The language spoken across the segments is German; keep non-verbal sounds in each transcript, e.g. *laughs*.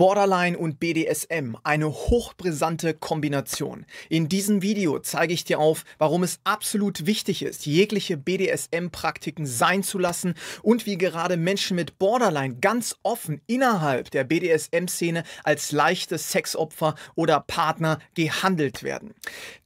Borderline und BDSM, eine hochbrisante Kombination. In diesem Video zeige ich dir auf, warum es absolut wichtig ist, jegliche BDSM-Praktiken sein zu lassen und wie gerade Menschen mit Borderline ganz offen innerhalb der BDSM-Szene als leichte Sexopfer oder Partner gehandelt werden.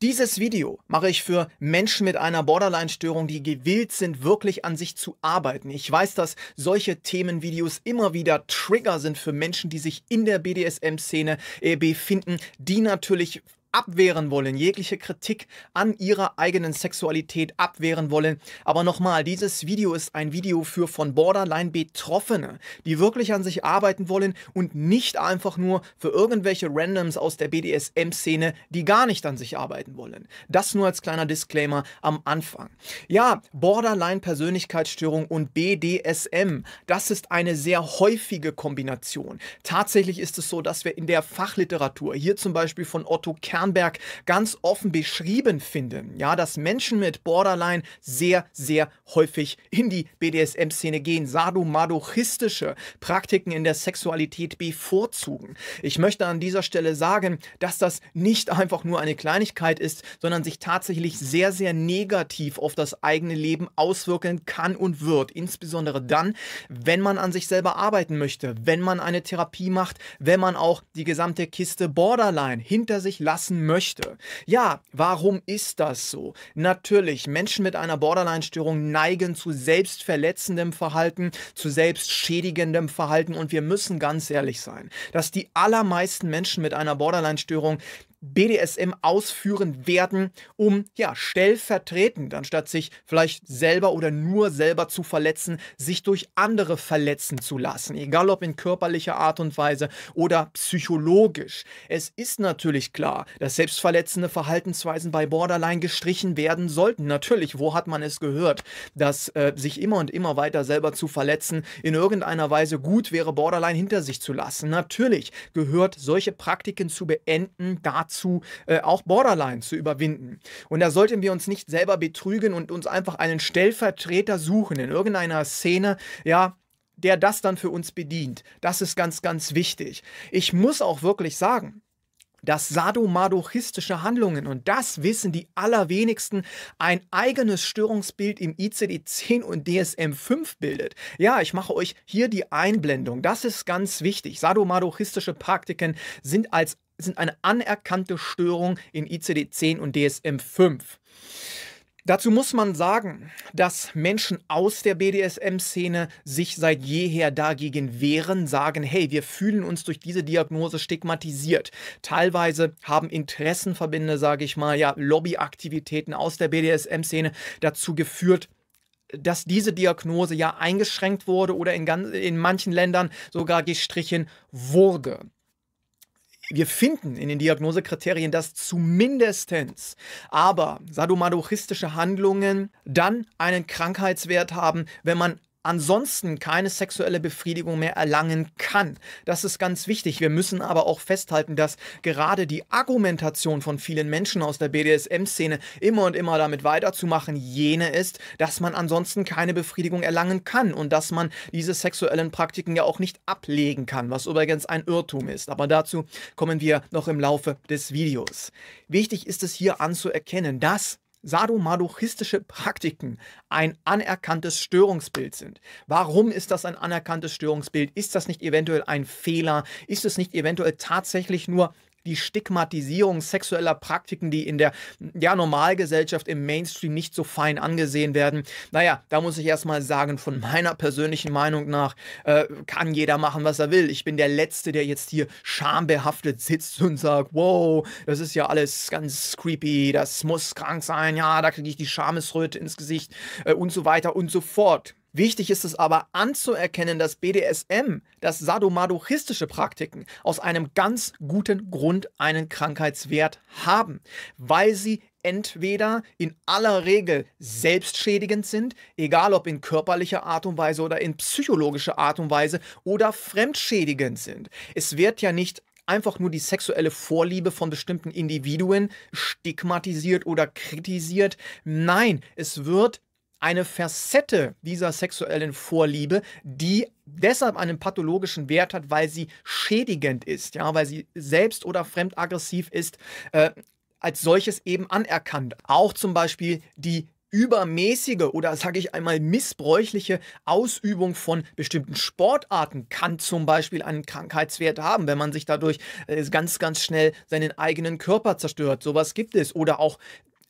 Dieses Video mache ich für Menschen mit einer Borderline-Störung, die gewillt sind, wirklich an sich zu arbeiten. Ich weiß, dass solche Themenvideos immer wieder Trigger sind für Menschen, die sich in der BDSM-Szene äh, befinden, die natürlich abwehren wollen, jegliche Kritik an ihrer eigenen Sexualität abwehren wollen. Aber nochmal, dieses Video ist ein Video für von Borderline Betroffene, die wirklich an sich arbeiten wollen und nicht einfach nur für irgendwelche Randoms aus der BDSM-Szene, die gar nicht an sich arbeiten wollen. Das nur als kleiner Disclaimer am Anfang. Ja, Borderline-Persönlichkeitsstörung und BDSM, das ist eine sehr häufige Kombination. Tatsächlich ist es so, dass wir in der Fachliteratur, hier zum Beispiel von Otto Kern, Sternberg ganz offen beschrieben finde. Ja, dass Menschen mit Borderline sehr, sehr häufig in die BDSM-Szene gehen, sadomasochistische Praktiken in der Sexualität bevorzugen. Ich möchte an dieser Stelle sagen, dass das nicht einfach nur eine Kleinigkeit ist, sondern sich tatsächlich sehr, sehr negativ auf das eigene Leben auswirken kann und wird. Insbesondere dann, wenn man an sich selber arbeiten möchte, wenn man eine Therapie macht, wenn man auch die gesamte Kiste Borderline hinter sich lassen wissen möchte. Ja, warum ist das so? Natürlich, Menschen mit einer Borderline-Störung neigen zu selbstverletzendem Verhalten, zu selbstschädigendem Verhalten und wir müssen ganz ehrlich sein, dass die allermeisten Menschen mit einer Borderline-Störung BDSM ausführen werden, um ja stellvertretend, anstatt sich vielleicht selber oder nur selber zu verletzen, sich durch andere verletzen zu lassen, egal ob in körperlicher Art und Weise oder psychologisch. Es ist natürlich klar, dass selbstverletzende Verhaltensweisen bei Borderline gestrichen werden sollten. Natürlich, wo hat man es gehört, dass äh, sich immer und immer weiter selber zu verletzen in irgendeiner Weise gut wäre, Borderline hinter sich zu lassen. Natürlich gehört solche Praktiken zu beenden dazu, dazu, äh, auch Borderline zu überwinden. Und da sollten wir uns nicht selber betrügen und uns einfach einen Stellvertreter suchen in irgendeiner Szene, ja, der das dann für uns bedient. Das ist ganz, ganz wichtig. Ich muss auch wirklich sagen, dass sadomadochistische Handlungen, und das wissen die allerwenigsten, ein eigenes Störungsbild im ICD-10 und DSM-5 bildet. Ja, ich mache euch hier die Einblendung. Das ist ganz wichtig. Sadomadochistische Praktiken sind als sind eine anerkannte Störung in ICD-10 und DSM-5. Dazu muss man sagen, dass Menschen aus der BDSM-Szene sich seit jeher dagegen wehren, sagen, hey, wir fühlen uns durch diese Diagnose stigmatisiert. Teilweise haben Interessenverbände, sage ich mal, ja, Lobbyaktivitäten aus der BDSM-Szene dazu geführt, dass diese Diagnose ja eingeschränkt wurde oder in, ganz, in manchen Ländern sogar gestrichen wurde wir finden in den Diagnosekriterien dass zumindestens aber sadomasochistische Handlungen dann einen Krankheitswert haben, wenn man ansonsten keine sexuelle Befriedigung mehr erlangen kann. Das ist ganz wichtig. Wir müssen aber auch festhalten, dass gerade die Argumentation von vielen Menschen aus der BDSM-Szene immer und immer damit weiterzumachen jene ist, dass man ansonsten keine Befriedigung erlangen kann und dass man diese sexuellen Praktiken ja auch nicht ablegen kann, was übrigens ein Irrtum ist. Aber dazu kommen wir noch im Laufe des Videos. Wichtig ist es hier anzuerkennen, dass sadomasochistische Praktiken ein anerkanntes Störungsbild sind. Warum ist das ein anerkanntes Störungsbild? Ist das nicht eventuell ein Fehler? Ist es nicht eventuell tatsächlich nur die Stigmatisierung sexueller Praktiken, die in der ja, Normalgesellschaft im Mainstream nicht so fein angesehen werden. Naja, da muss ich erstmal sagen, von meiner persönlichen Meinung nach äh, kann jeder machen, was er will. Ich bin der Letzte, der jetzt hier schambehaftet sitzt und sagt, wow, das ist ja alles ganz creepy, das muss krank sein, ja, da kriege ich die Schamesröte ins Gesicht äh, und so weiter und so fort. Wichtig ist es aber anzuerkennen, dass BDSM, dass sadomasochistische Praktiken aus einem ganz guten Grund einen Krankheitswert haben, weil sie entweder in aller Regel selbstschädigend sind, egal ob in körperlicher Art und Weise oder in psychologischer Art und Weise oder fremdschädigend sind. Es wird ja nicht einfach nur die sexuelle Vorliebe von bestimmten Individuen stigmatisiert oder kritisiert. Nein, es wird eine Facette dieser sexuellen Vorliebe, die deshalb einen pathologischen Wert hat, weil sie schädigend ist, ja, weil sie selbst oder fremdaggressiv ist, äh, als solches eben anerkannt. Auch zum Beispiel die übermäßige oder sage ich einmal missbräuchliche Ausübung von bestimmten Sportarten kann zum Beispiel einen Krankheitswert haben, wenn man sich dadurch äh, ganz, ganz schnell seinen eigenen Körper zerstört. Sowas gibt es. Oder auch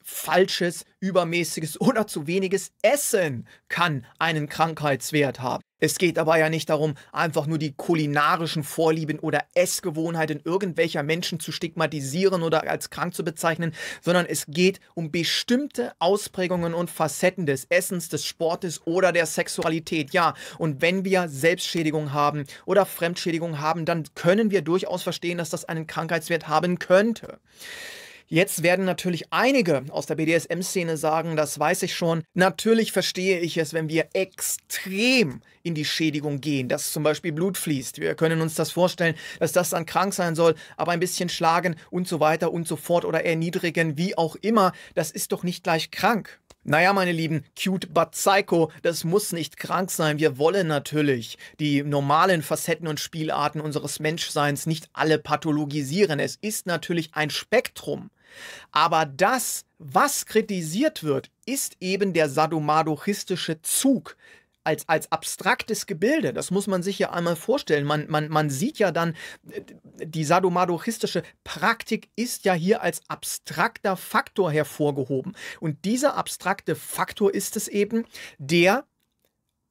falsches, übermäßiges *laughs* oder zu weniges Essen kann einen Krankheitswert haben. Es geht aber ja nicht darum, einfach nur die kulinarischen Vorlieben oder Essgewohnheiten irgendwelcher Menschen zu stigmatisieren oder als krank zu bezeichnen, sondern es geht um bestimmte Ausprägungen und Facetten des Essens, des Sportes oder der Sexualität. Ja, und wenn wir Selbstschädigung haben oder Fremdschädigung haben, dann können wir durchaus verstehen, dass das einen Krankheitswert haben könnte. Jetzt werden natürlich einige aus der BDSM-Szene sagen, das weiß ich schon, natürlich verstehe ich es, wenn wir extrem in die Schädigung gehen, dass zum Beispiel Blut fließt. Wir können uns das vorstellen, dass das dann krank sein soll, aber ein bisschen schlagen und so weiter und so fort oder erniedrigen, wie auch immer, das ist doch nicht gleich krank. Naja, meine Lieben, cute but psycho, das muss nicht krank sein. Wir wollen natürlich die normalen Facetten und Spielarten unseres Menschseins nicht alle pathologisieren. Es ist natürlich ein Spektrum. Aber das, was kritisiert wird, ist eben der sadomadochistische Zug, als, als abstraktes Gebilde, das muss man sich ja einmal vorstellen. Man, man, man sieht ja dann, äh, die sadomasochistische Praktik ist ja hier als abstrakter Faktor hervorgehoben. Und dieser abstrakte Faktor ist es eben, der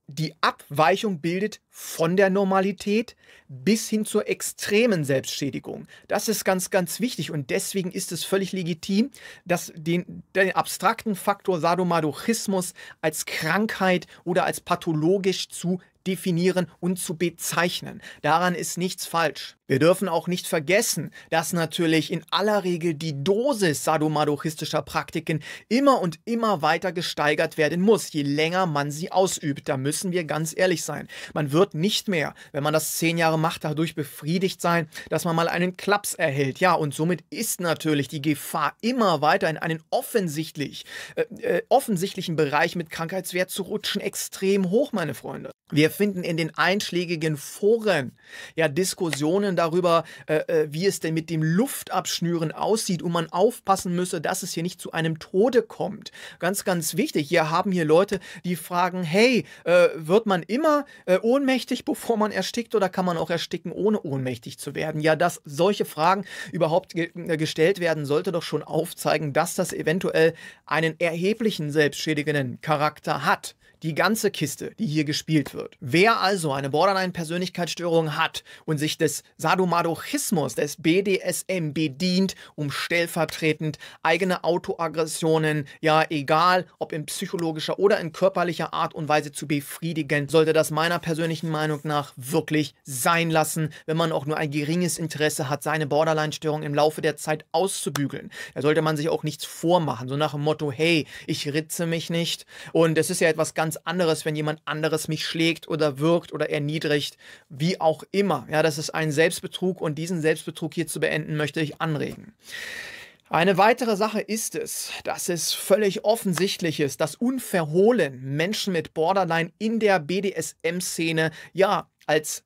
die Abweichung bildet von der Normalität bis hin zur extremen Selbstschädigung. Das ist ganz, ganz wichtig und deswegen ist es völlig legitim, dass den, den abstrakten Faktor Sadomadochismus als Krankheit oder als pathologisch zu definieren und zu bezeichnen. Daran ist nichts falsch. Wir dürfen auch nicht vergessen, dass natürlich in aller Regel die Dosis sadomasochistischer Praktiken immer und immer weiter gesteigert werden muss, je länger man sie ausübt. Da müssen wir ganz ehrlich sein. Man wird nicht mehr, wenn man das zehn Jahre macht, dadurch befriedigt sein, dass man mal einen Klaps erhält. Ja, und somit ist natürlich die Gefahr immer weiter in einen offensichtlich, äh, äh offensichtlichen Bereich mit Krankheitswert zu rutschen extrem hoch, meine Freunde. Wir finden in den einschlägigen Foren ja Diskussionen Diskussionen darüber, äh, äh, wie es denn mit dem Luftabschnüren aussieht und man aufpassen müsse, dass es hier nicht zu einem Tode kommt. Ganz, ganz wichtig. Hier haben hier Leute, die fragen, hey, äh, wird man immer äh, ohnmächtig, *laughs* bevor man erstickt oder kann man auch ersticken, ohne ohnmächtig zu werden? Ja, dass solche Fragen überhaupt ge äh, gestellt werden, sollte doch schon aufzeigen, dass das eventuell einen erheblichen selbstschädigenden Charakter hat die ganze Kiste, die hier gespielt wird. Wer also eine Borderline-Persönlichkeitsstörung hat und sich des Sadomadochismus des BDSM bedient, um stellvertretend eigene Autoaggressionen, ja egal ob in psychologischer oder in körperlicher Art und Weise zu befriedigen, sollte das meiner persönlichen Meinung nach wirklich sein lassen, wenn man auch nur ein geringes Interesse hat, seine Borderline-Störung im Laufe der Zeit auszubügeln. Da sollte man sich auch nichts vormachen, so nach dem Motto, hey, ich ritze mich nicht und es ist ja etwas ganz ganz anderes, wenn jemand anderes mich schlägt oder wirkt oder erniedrigt, wie auch immer. Ja, das ist ein Selbstbetrug und diesen Selbstbetrug hier zu beenden möchte ich anregen. Eine weitere Sache ist es, dass es völlig offensichtlich ist, dass unverhohlen Menschen mit Borderline in der BDSM-Szene ja als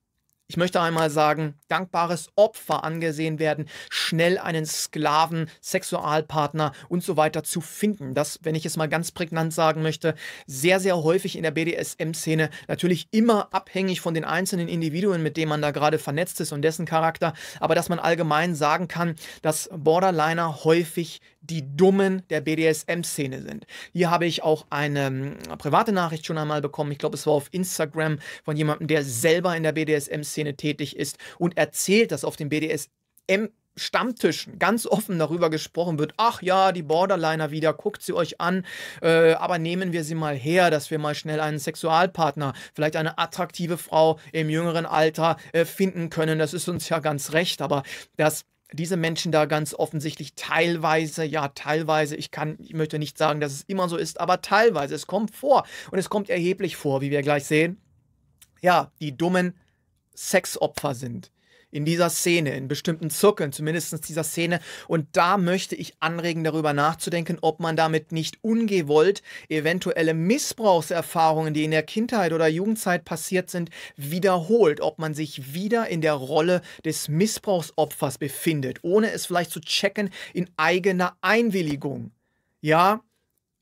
ich möchte einmal sagen, dankbares Opfer angesehen werden, schnell einen Sklaven, Sexualpartner und so weiter zu finden. Das, wenn ich es mal ganz prägnant sagen möchte, sehr, sehr häufig in der BDSM-Szene natürlich immer abhängig von den einzelnen Individuen, mit denen man da gerade vernetzt ist und dessen Charakter, aber dass man allgemein sagen kann, dass Borderliner häufig die Dummen der BDSM-Szene sind. Hier habe ich auch eine hm, private Nachricht schon einmal bekommen. Ich glaube, es war auf Instagram von jemandem, der selber in der BDSM-Szene Szene tätig ist und erzählt, dass auf dem BDSM Stammtischen ganz offen darüber gesprochen wird, ach ja, die Borderliner wieder, guckt sie euch an, äh, aber nehmen wir sie mal her, dass wir mal schnell einen Sexualpartner, vielleicht eine attraktive Frau im jüngeren Alter äh, finden können. Das ist uns ja ganz recht, aber dass diese Menschen da ganz offensichtlich teilweise, ja, teilweise, ich kann, ich möchte nicht sagen, dass es immer so ist, aber teilweise, es kommt vor und es kommt erheblich vor, wie wir gleich sehen. Ja, die dummen Sexopfer sind. In dieser Szene, in bestimmten Zirkeln, zumindest dieser Szene. Und da möchte ich anregen, darüber nachzudenken, ob man damit nicht ungewollt eventuelle Missbrauchserfahrungen, die in der Kindheit oder Jugendzeit passiert sind, wiederholt. Ob man sich wieder in der Rolle des Missbrauchsopfers befindet, ohne es vielleicht zu checken in eigener Einwilligung. Ja,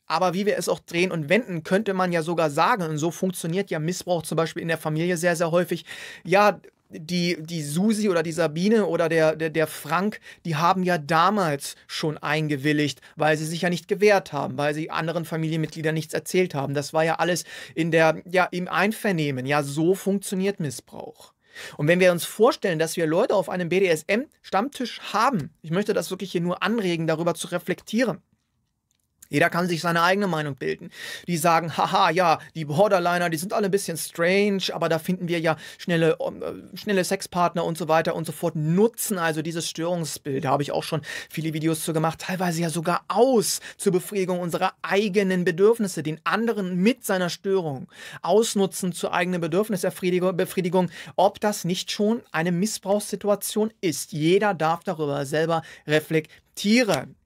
aber wie wir es auch drehen und wenden, könnte man ja sogar sagen, und so funktioniert ja Missbrauch zum Beispiel in der Familie sehr, sehr häufig, ja, die, die Susi oder die Sabine oder der, der, der Frank, die haben ja damals schon eingewilligt, weil sie sich ja nicht gewehrt haben, weil sie anderen Familienmitgliedern nichts erzählt haben. Das war ja alles in der, ja, im Einvernehmen. Ja, so funktioniert Missbrauch. Und wenn wir uns vorstellen, dass wir Leute auf einem BDSM-Stammtisch haben, ich möchte das wirklich hier nur anregen, darüber zu reflektieren, jeder kann sich seine eigene Meinung bilden. Die sagen, haha, ja, die Borderliner, die sind alle ein bisschen strange, aber da finden wir ja schnelle, äh, schnelle Sexpartner und so weiter und so fort. Nutzen also dieses Störungsbild. Da habe ich auch schon viele Videos zu gemacht, teilweise ja sogar aus zur Befriedigung unserer eigenen Bedürfnisse, den anderen mit seiner Störung ausnutzen zur eigenen Bedürfnisbefriedigung, ob das nicht schon eine Missbrauchssituation ist. Jeder darf darüber selber reflektieren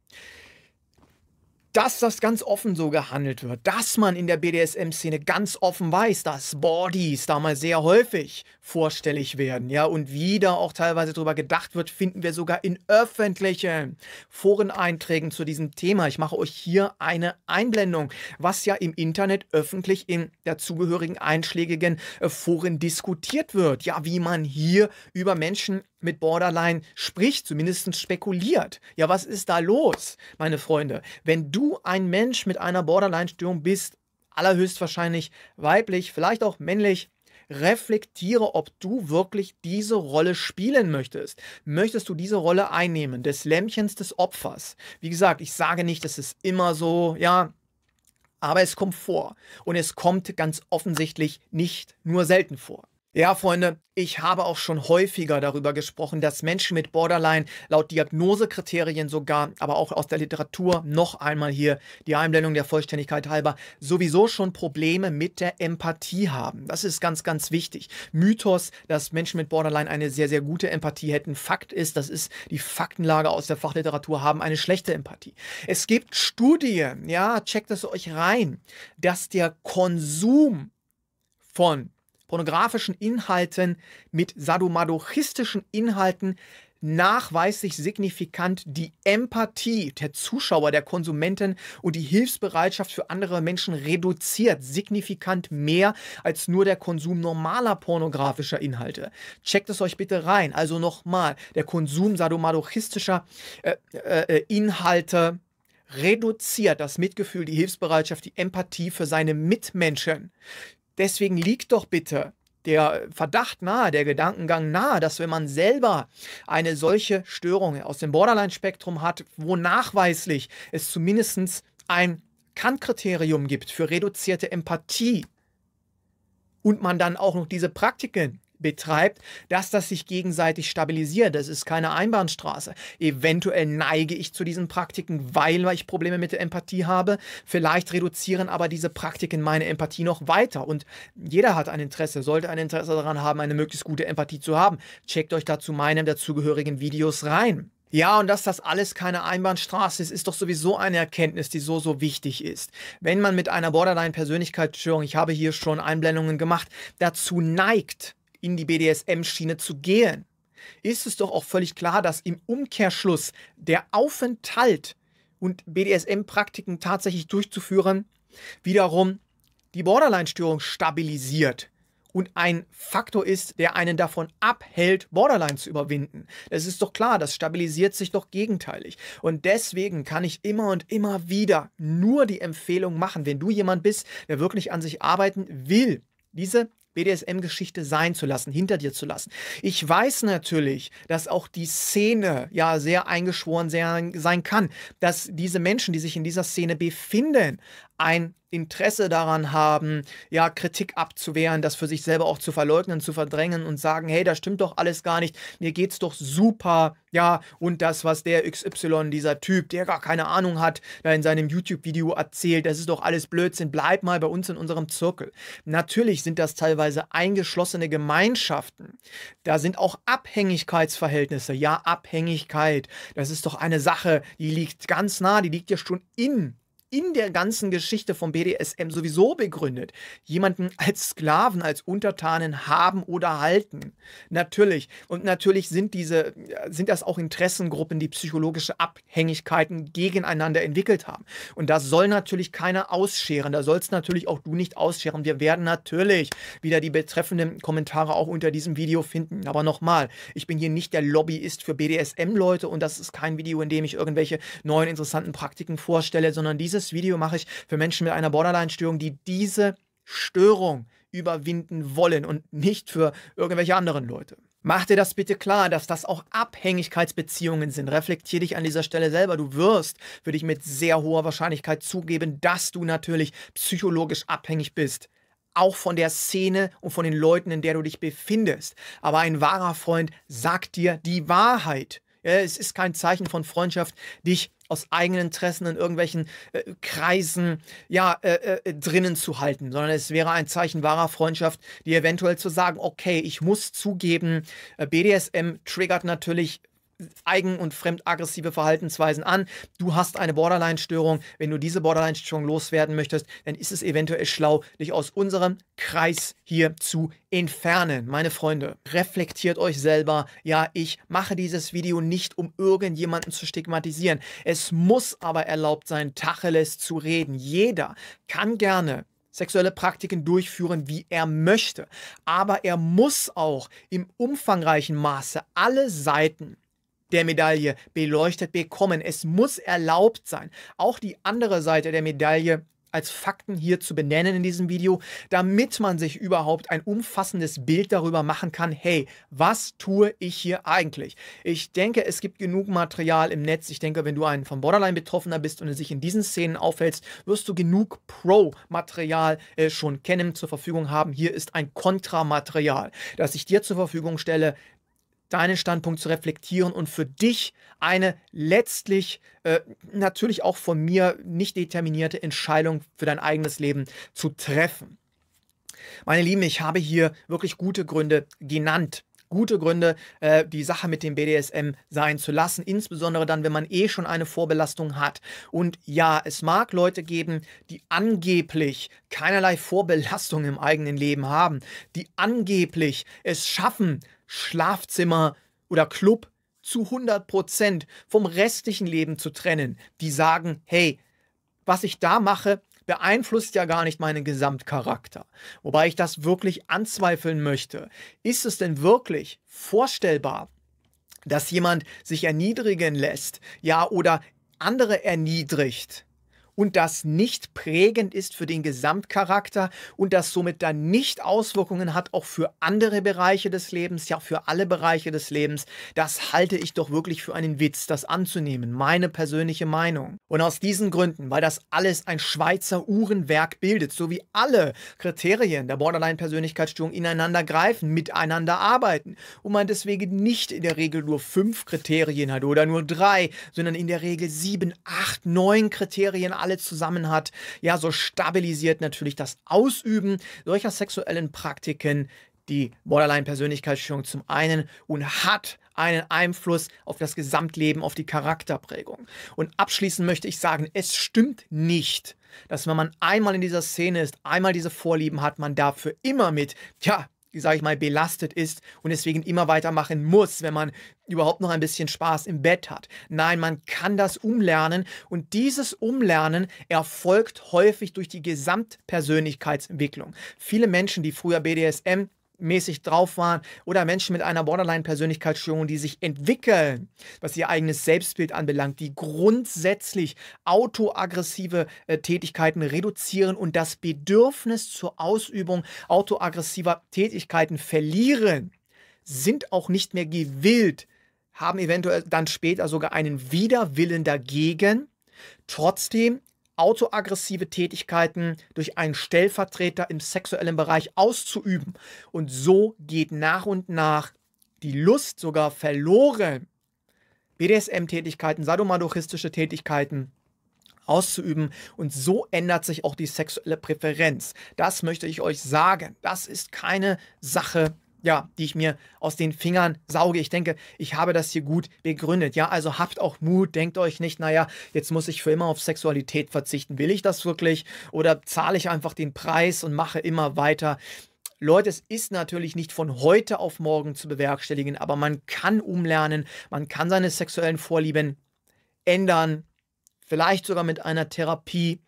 dass das ganz offen so gehandelt wird, dass man in der BDSM-Szene ganz offen weiß, dass Bodies da mal sehr häufig vorstellig werden, ja, und wie da auch teilweise drüber gedacht wird, finden wir sogar in öffentlichen Foreneinträgen zu diesem Thema. Ich mache euch hier eine Einblendung, was ja im Internet öffentlich in dazugehörigen einschlägigen äh, Foren diskutiert wird, ja, wie man hier über Menschen mit Borderline spricht, zumindest spekuliert. Ja, was ist da los, meine Freunde? Wenn du ein Mensch mit einer Borderline-Störung bist, allerhöchstwahrscheinlich weiblich, vielleicht auch männlich, reflektiere, ob du wirklich diese Rolle spielen möchtest. Möchtest du diese Rolle einnehmen, des Lämmchens, des Opfers? Wie gesagt, ich sage nicht, es ist immer so, ja, aber es kommt vor. Und es kommt ganz offensichtlich nicht nur selten vor. Ja, Freunde, ich habe auch schon häufiger darüber gesprochen, dass Menschen mit Borderline laut Diagnosekriterien sogar, aber auch aus der Literatur, noch einmal hier die Einblendung der Vollständigkeit halber, sowieso schon Probleme mit der Empathie haben. Das ist ganz, ganz wichtig. Mythos, dass Menschen mit Borderline eine sehr, sehr gute Empathie hätten. Fakt ist, das ist die Faktenlage aus der Fachliteratur, haben eine schlechte Empathie. Es gibt Studien, ja, checkt es euch rein, dass der Konsum von pornografischen Inhalten mit sadomadochistischen Inhalten nachweislich signifikant die Empathie der Zuschauer, der Konsumenten und die Hilfsbereitschaft für andere Menschen reduziert, signifikant mehr als nur der Konsum normaler pornografischer Inhalte. Checkt es euch bitte rein. Also nochmal, der Konsum sadomadochistischer äh, äh, äh, Inhalte reduziert das Mitgefühl, die Hilfsbereitschaft, die Empathie für seine Mitmenschen. Deswegen liegt doch bitte der Verdacht nahe, der Gedankengang nahe, dass wenn man selber eine solche Störung aus dem Borderline-Spektrum hat, wo nachweislich es zumindest ein Kant-Kriterium gibt für reduzierte Empathie und man dann auch noch diese Praktiken betreibt, dass das sich gegenseitig stabilisiert. Das ist keine Einbahnstraße. Eventuell neige ich zu diesen Praktiken, weil ich Probleme mit der Empathie habe. Vielleicht reduzieren aber diese Praktiken meine Empathie noch weiter. Und jeder hat ein Interesse, sollte ein Interesse daran haben, eine möglichst gute Empathie zu haben. Checkt euch dazu meinem dazugehörigen Videos rein. Ja, und dass das alles keine Einbahnstraße ist, ist doch sowieso eine Erkenntnis, die so, so wichtig ist. Wenn man mit einer Borderline-Persönlichkeitsstörung, ich habe hier schon Einblendungen gemacht, dazu neigt, in die BDSM-Schiene zu gehen, ist es doch auch völlig klar, dass im Umkehrschluss der Aufenthalt und BDSM-Praktiken tatsächlich durchzuführen, wiederum die Borderline-Störung stabilisiert und ein Faktor ist, der einen davon abhält, Borderline zu überwinden. Das ist doch klar, das stabilisiert sich doch gegenteilig. Und deswegen kann ich immer und immer wieder nur die Empfehlung machen, wenn du jemand bist, der wirklich an sich arbeiten will, diese BDSM-Geschichte sein zu lassen, hinter dir zu lassen. Ich weiß natürlich, dass auch die Szene ja sehr eingeschworen sein kann, dass diese Menschen, die sich in dieser Szene befinden, ein Interesse daran haben, ja, Kritik abzuwehren, das für sich selber auch zu verleugnen, zu verdrängen und sagen, hey, das stimmt doch alles gar nicht, mir geht's doch super, ja, und das, was der XY, dieser Typ, der gar keine Ahnung hat, da in seinem YouTube-Video erzählt, das ist doch alles Blödsinn, bleib mal bei uns in unserem Zirkel. Natürlich sind das teilweise eingeschlossene Gemeinschaften. Da sind auch Abhängigkeitsverhältnisse. Ja, Abhängigkeit, das ist doch eine Sache, die liegt ganz nah, die liegt ja schon in in der ganzen Geschichte vom BDSM sowieso begründet. Jemanden als Sklaven, als Untertanen haben oder halten. Natürlich. Und natürlich sind diese, sind das auch Interessengruppen, die psychologische Abhängigkeiten gegeneinander entwickelt haben. Und das soll natürlich keiner ausscheren. Da sollst natürlich auch du nicht ausscheren. Wir werden natürlich wieder die betreffenden Kommentare auch unter diesem Video finden. Aber nochmal, ich bin hier nicht der Lobbyist für BDSM-Leute und das ist kein Video, in dem ich irgendwelche neuen interessanten Praktiken vorstelle, sondern dieses dieses Video mache ich für Menschen mit einer Borderline-Störung, die diese Störung überwinden wollen und nicht für irgendwelche anderen Leute. Mach dir das bitte klar, dass das auch Abhängigkeitsbeziehungen sind. Reflektier dich an dieser Stelle selber. Du wirst für dich mit sehr hoher Wahrscheinlichkeit zugeben, dass du natürlich psychologisch abhängig bist. Auch von der Szene und von den Leuten, in der du dich befindest. Aber ein wahrer Freund sagt dir die Wahrheit. Ja, es ist kein Zeichen von Freundschaft, dich aus eigenen Interessen in irgendwelchen äh, Kreisen ja äh, äh, drinnen zu halten, sondern es wäre ein Zeichen wahrer Freundschaft, dir eventuell zu sagen, okay, ich muss zugeben, äh, BDSM triggert natürlich eigen- und fremdaggressive Verhaltensweisen an. Du hast eine Borderline-Störung. Wenn du diese Borderline-Störung loswerden möchtest, dann ist es eventuell schlau, dich aus unserem Kreis hier zu entfernen. Meine Freunde, reflektiert euch selber. Ja, ich mache dieses Video nicht, um irgendjemanden zu stigmatisieren. Es muss aber erlaubt sein, Tacheles zu reden. Jeder kann gerne sexuelle Praktiken durchführen, wie er möchte. Aber er muss auch im umfangreichen Maße alle Seiten der Medaille beleuchtet bekommen. Es muss erlaubt sein, auch die andere Seite der Medaille als Fakten hier zu benennen in diesem Video, damit man sich überhaupt ein umfassendes Bild darüber machen kann, hey, was tue ich hier eigentlich? Ich denke, es gibt genug Material im Netz. Ich denke, wenn du ein von Borderline Betroffener bist und dich in diesen Szenen aufhältst, wirst du genug Pro-Material äh, schon kennen, zur Verfügung haben. Hier ist ein Kontramaterial, das ich dir zur Verfügung stelle, deinen Standpunkt zu reflektieren und für dich eine letztlich äh, natürlich auch von mir nicht determinierte Entscheidung für dein eigenes Leben zu treffen. Meine Lieben, ich habe hier wirklich gute Gründe genannt, gute Gründe, äh, die Sache mit dem BDSM sein zu lassen, insbesondere dann, wenn man eh schon eine Vorbelastung hat. Und ja, es mag Leute geben, die angeblich keinerlei Vorbelastung im eigenen Leben haben, die angeblich es schaffen, Schlafzimmer oder Club zu 100 Prozent vom restlichen Leben zu trennen, die sagen, hey, was ich da mache, beeinflusst ja gar nicht meinen Gesamtcharakter. Wobei ich das wirklich anzweifeln möchte. Ist es denn wirklich vorstellbar, dass jemand sich erniedrigen lässt, ja, oder andere erniedrigt, und das nicht prägend ist für den Gesamtcharakter und das somit dann nicht Auswirkungen hat, auch für andere Bereiche des Lebens, ja für alle Bereiche des Lebens, das halte ich doch wirklich für einen Witz, das anzunehmen. Meine persönliche Meinung. Und aus diesen Gründen, weil das alles ein Schweizer Uhrenwerk bildet, so wie alle Kriterien der Borderline-Persönlichkeitsstörung ineinander greifen, miteinander arbeiten und man deswegen nicht in der Regel nur fünf Kriterien hat oder nur drei, sondern in der Regel sieben, acht, neun Kriterien alle alle zusammen hat. Ja, so stabilisiert natürlich das Ausüben solcher sexuellen Praktiken die Borderline-Persönlichkeitsstörung zum einen und hat einen Einfluss auf das Gesamtleben, auf die Charakterprägung. Und abschließend möchte ich sagen, es stimmt nicht, dass wenn man einmal in dieser Szene ist, einmal diese Vorlieben hat, man dafür immer mit, ja, sage ich mal, belastet ist und deswegen immer weitermachen muss, wenn man überhaupt noch ein bisschen Spaß im Bett hat. Nein, man kann das umlernen und dieses Umlernen erfolgt häufig durch die Gesamtpersönlichkeitsentwicklung. Viele Menschen, die früher BDSM mäßig drauf waren oder Menschen mit einer Borderline-Persönlichkeitsstörung, die sich entwickeln, was ihr eigenes Selbstbild anbelangt, die grundsätzlich autoaggressive äh, Tätigkeiten reduzieren und das Bedürfnis zur Ausübung autoaggressiver Tätigkeiten verlieren, sind auch nicht mehr gewillt, haben eventuell dann später sogar einen Widerwillen dagegen. Trotzdem autoaggressive Tätigkeiten durch einen Stellvertreter im sexuellen Bereich auszuüben. Und so geht nach und nach die Lust sogar verloren, BDSM-Tätigkeiten, sadomasochistische Tätigkeiten auszuüben. Und so ändert sich auch die sexuelle Präferenz. Das möchte ich euch sagen. Das ist keine Sache ja, die ich mir aus den Fingern sauge. Ich denke, ich habe das hier gut begründet. Ja, also habt auch Mut, denkt euch nicht, naja, jetzt muss ich für immer auf Sexualität verzichten. Will ich das wirklich? Oder zahle ich einfach den Preis und mache immer weiter? Leute, es ist natürlich nicht von heute auf morgen zu bewerkstelligen, aber man kann umlernen, man kann seine sexuellen Vorlieben ändern, vielleicht sogar mit einer Therapie.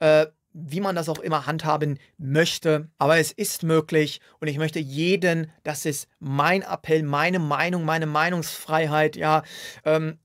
Äh, wie man das auch immer handhaben möchte. Aber es ist möglich und ich möchte jeden, das ist mein Appell, meine Meinung, meine Meinungsfreiheit, ja, ähm,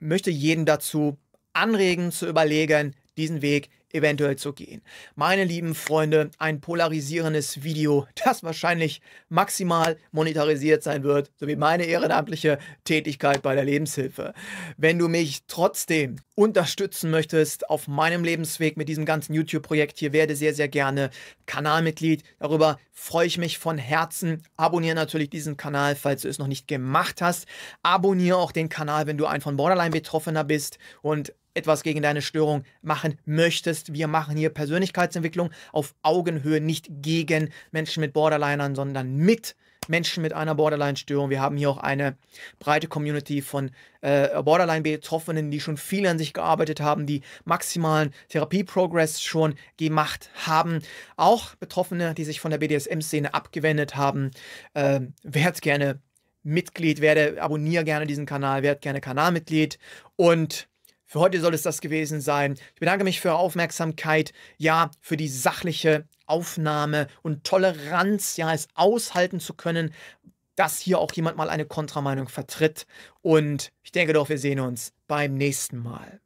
möchte jeden dazu anregen zu überlegen, diesen Weg eventuell zu gehen. Meine lieben Freunde, ein polarisierendes Video, *laughs* das wahrscheinlich maximal monetarisiert sein wird, sowie meine ehrenamtliche Tätigkeit bei der Lebenshilfe. Wenn du mich trotzdem unterstützen möchtest auf meinem Lebensweg mit diesem ganzen YouTube-Projekt hier, werde sehr, sehr gerne Kanalmitglied. Darüber freue ich mich von Herzen. Abonniere natürlich diesen Kanal, falls du es noch nicht gemacht hast. Abonniere auch den Kanal, wenn du ein von Borderline Betroffener bist und etwas gegen deine Störung machen möchtest. Wir machen hier Persönlichkeitsentwicklung auf Augenhöhe, nicht gegen Menschen mit Borderlinern, sondern mit Menschen mit einer Borderline-Störung. Wir haben hier auch eine breite Community von äh, Borderline-Betroffenen, die schon viel an sich gearbeitet haben, die maximalen Therapie-Progress schon gemacht haben. Auch Betroffene, die sich von der BDSM-Szene abgewendet haben. Äh, werd gerne Mitglied, werde, abonniere gerne diesen Kanal, werd gerne Kanalmitglied und für heute soll es das gewesen sein. Ich bedanke mich für eure Aufmerksamkeit, ja, für die sachliche Aufnahme und Toleranz, ja, es aushalten zu können, dass hier auch jemand mal eine Kontrameinung vertritt. Und ich denke doch, wir sehen uns beim nächsten Mal.